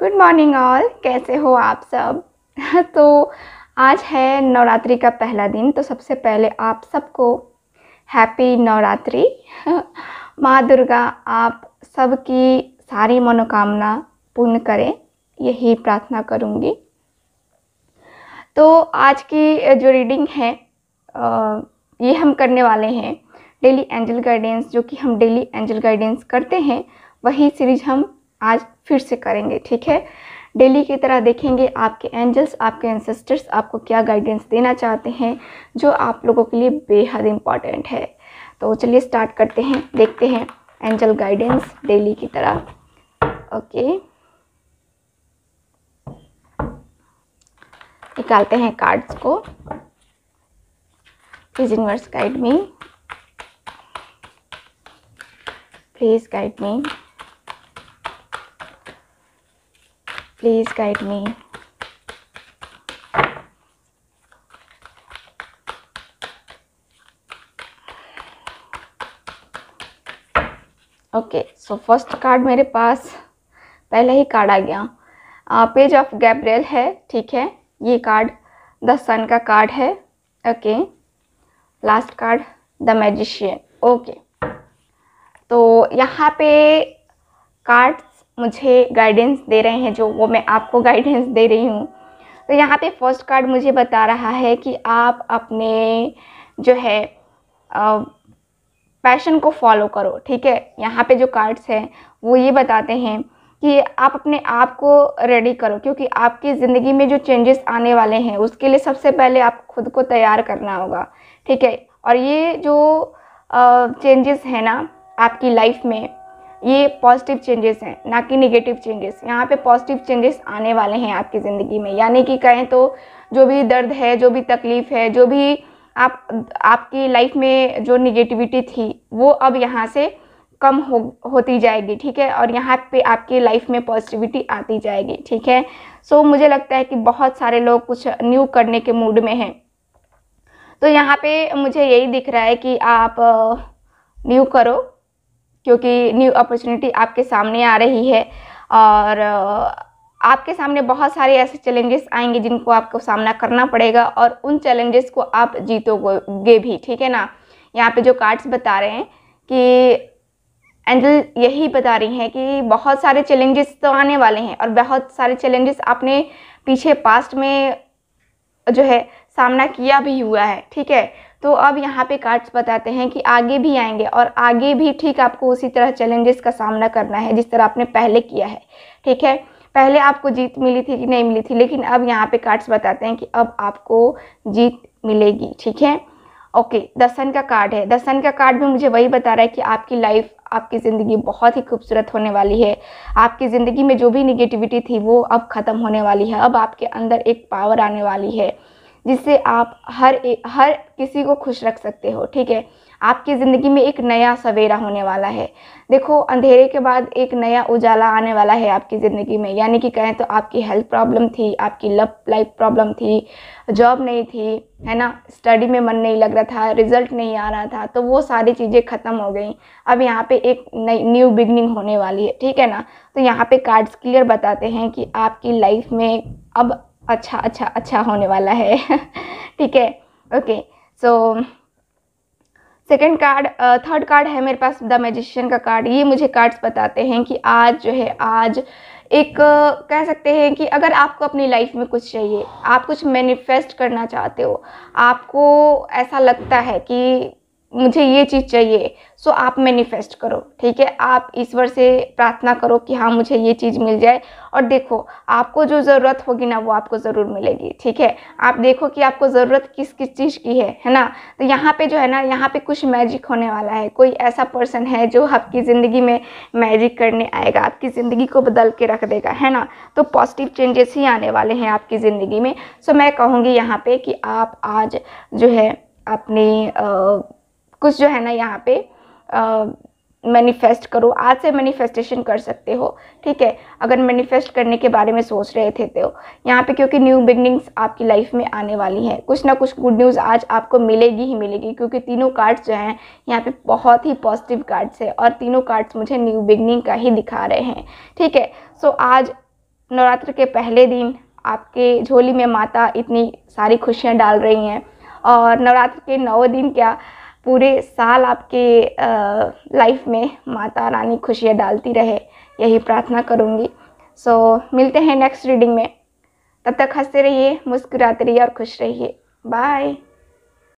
Good morning all कैसे हो आप सब तो आज है नवरात्रि का पहला दिन तो सबसे पहले आप सबको हैप्पी नवरात्रि माँ दुर्गा आप सबकी सारी मनोकामना पूर्ण करें यही प्रार्थना करूँगी तो आज की जो रीडिंग है ये हम करने वाले हैं डेली एंजल गाइडेंस जो कि हम डेली एंजल गाइडेंस करते हैं वही सीरीज हम आज फिर से करेंगे ठीक है डेली की तरह देखेंगे आपके एंजल्स आपके एंसेस्टर्स आपको क्या गाइडेंस देना चाहते हैं जो आप लोगों के लिए बेहद इम्पॉर्टेंट है तो चलिए स्टार्ट करते हैं देखते हैं एंजल गाइडेंस डेली की तरह ओके निकालते हैं कार्ड्स को please inverse guide me please guide me Please guide me. Okay so first card मेरे पास पहला ही कार्ड आ गया आ, पेज ऑफ गैब्रियल है ठीक है ये कार्ड द सन का कार्ड है okay last card the magician okay तो यहाँ पे कार्ड्स मुझे गाइडेंस दे रहे हैं जो वो मैं आपको गाइडेंस दे रही हूँ तो यहाँ पे फर्स्ट कार्ड मुझे बता रहा है कि आप अपने जो है पैशन को फॉलो करो ठीक है यहाँ पे जो कार्ड्स हैं वो ये बताते हैं कि आप अपने आप को रेडी करो क्योंकि आपकी ज़िंदगी में जो चेंजेस आने वाले हैं उसके लिए सबसे पहले आप खुद को तैयार करना होगा ठीक है और ये जो चेंजेस हैं ना आपकी लाइफ में ये पॉजिटिव चेंजेस हैं ना कि निगेटिव चेंजेस यहाँ पे पॉजिटिव चेंजेस आने वाले हैं आपकी ज़िंदगी में यानी कि कहें तो जो भी दर्द है जो भी तकलीफ़ है जो भी आप आपकी लाइफ में जो निगेटिविटी थी वो अब यहाँ से कम हो होती जाएगी ठीक है और यहाँ पे आपकी लाइफ में पॉजिटिविटी आती जाएगी ठीक है सो so, मुझे लगता है कि बहुत सारे लोग कुछ न्यू करने के मूड में हैं तो यहाँ पे मुझे यही दिख रहा है कि आप न्यू uh, करो क्योंकि न्यू अपॉर्चुनिटी आपके सामने आ रही है और आपके सामने बहुत सारे ऐसे चैलेंजेस आएंगे जिनको आपको सामना करना पड़ेगा और उन चैलेंजेस को आप जीतोगे भी ठीक है ना यहाँ पे जो कार्ड्स बता रहे हैं कि एंजल यही बता रही हैं कि बहुत सारे चैलेंजेस तो आने वाले हैं और बहुत सारे चैलेंजेस आपने पीछे पास्ट में जो है सामना किया भी हुआ है ठीक है तो अब यहाँ पे कार्ड्स बताते हैं कि आगे भी आएंगे और आगे भी ठीक आपको उसी तरह चैलेंजेस का सामना करना है जिस तरह आपने पहले किया है ठीक है पहले आपको जीत मिली थी कि नहीं मिली थी लेकिन अब यहाँ पे कार्ड्स बताते हैं कि अब आपको जीत मिलेगी ठीक है ओके दसन का कार्ड है दसन का कार्ड भी मुझे वही बता रहा है कि आपकी लाइफ आपकी ज़िंदगी बहुत ही खूबसूरत होने वाली है आपकी ज़िंदगी में जो भी निगेटिविटी थी वो अब ख़त्म होने वाली है अब आपके अंदर एक पावर आने वाली है जिससे आप हर ए, हर किसी को खुश रख सकते हो ठीक है आपकी ज़िंदगी में एक नया सवेरा होने वाला है देखो अंधेरे के बाद एक नया उजाला आने वाला है आपकी ज़िंदगी में यानी कि कहें तो आपकी हेल्थ प्रॉब्लम थी आपकी लव लाइफ प्रॉब्लम थी जॉब नहीं थी है ना स्टडी में मन नहीं लग रहा था रिजल्ट नहीं आ रहा था तो वो सारी चीज़ें ख़त्म हो गई अब यहाँ पे एक नई न्यू बिगनिंग होने वाली है ठीक है ना तो यहाँ पे कार्ड्स क्लियर बताते हैं कि आपकी लाइफ में अब अच्छा अच्छा अच्छा होने वाला है ठीक है okay so second card third card है मेरे पास द मैजिशियन का कार्ड ये मुझे कार्ड्स बताते हैं कि आज जो है आज एक uh, कह सकते हैं कि अगर आपको अपनी लाइफ में कुछ चाहिए आप कुछ मैनिफेस्ट करना चाहते हो आपको ऐसा लगता है कि मुझे ये चीज़ चाहिए सो आप मैनिफेस्ट करो ठीक है आप ईश्वर से प्रार्थना करो कि हाँ मुझे ये चीज़ मिल जाए और देखो आपको जो ज़रूरत होगी ना वो आपको ज़रूर मिलेगी ठीक है आप देखो कि आपको ज़रूरत किस किस चीज़ की है है ना तो यहाँ पे जो है ना यहाँ पे कुछ मैजिक होने वाला है कोई ऐसा पर्सन है जो आपकी ज़िंदगी में मैजिक करने आएगा आपकी ज़िंदगी को बदल के रख देगा है ना तो पॉजिटिव चेंजेस ही आने वाले हैं आपकी ज़िंदगी में सो मैं कहूँगी यहाँ पर कि आप आज जो है अपने कुछ जो है ना यहाँ पे मैनिफेस्ट करो आज से मैनिफेस्टेशन कर सकते हो ठीक है अगर मैनिफेस्ट करने के बारे में सोच रहे थे तो यहाँ पे क्योंकि न्यू बिगनिंग्स आपकी लाइफ में आने वाली हैं कुछ ना कुछ गुड न्यूज़ आज आपको मिलेगी ही मिलेगी क्योंकि तीनों कार्ड्स जो हैं यहाँ पे बहुत ही पॉजिटिव कार्ड्स है और तीनों कार्ड्स मुझे न्यू बिगनिंग का ही दिखा रहे हैं ठीक है सो so, आज नवरात्र के पहले दिन आपके झोली में माता इतनी सारी खुशियाँ डाल रही हैं और नवरात्र के नौ दिन क्या पूरे साल आपके लाइफ में माता रानी खुशियाँ डालती रहे यही प्रार्थना करूँगी सो so, मिलते हैं नेक्स्ट रीडिंग में तब तक हंसते रहिए मुस्कुराते रहिए और खुश रहिए बाय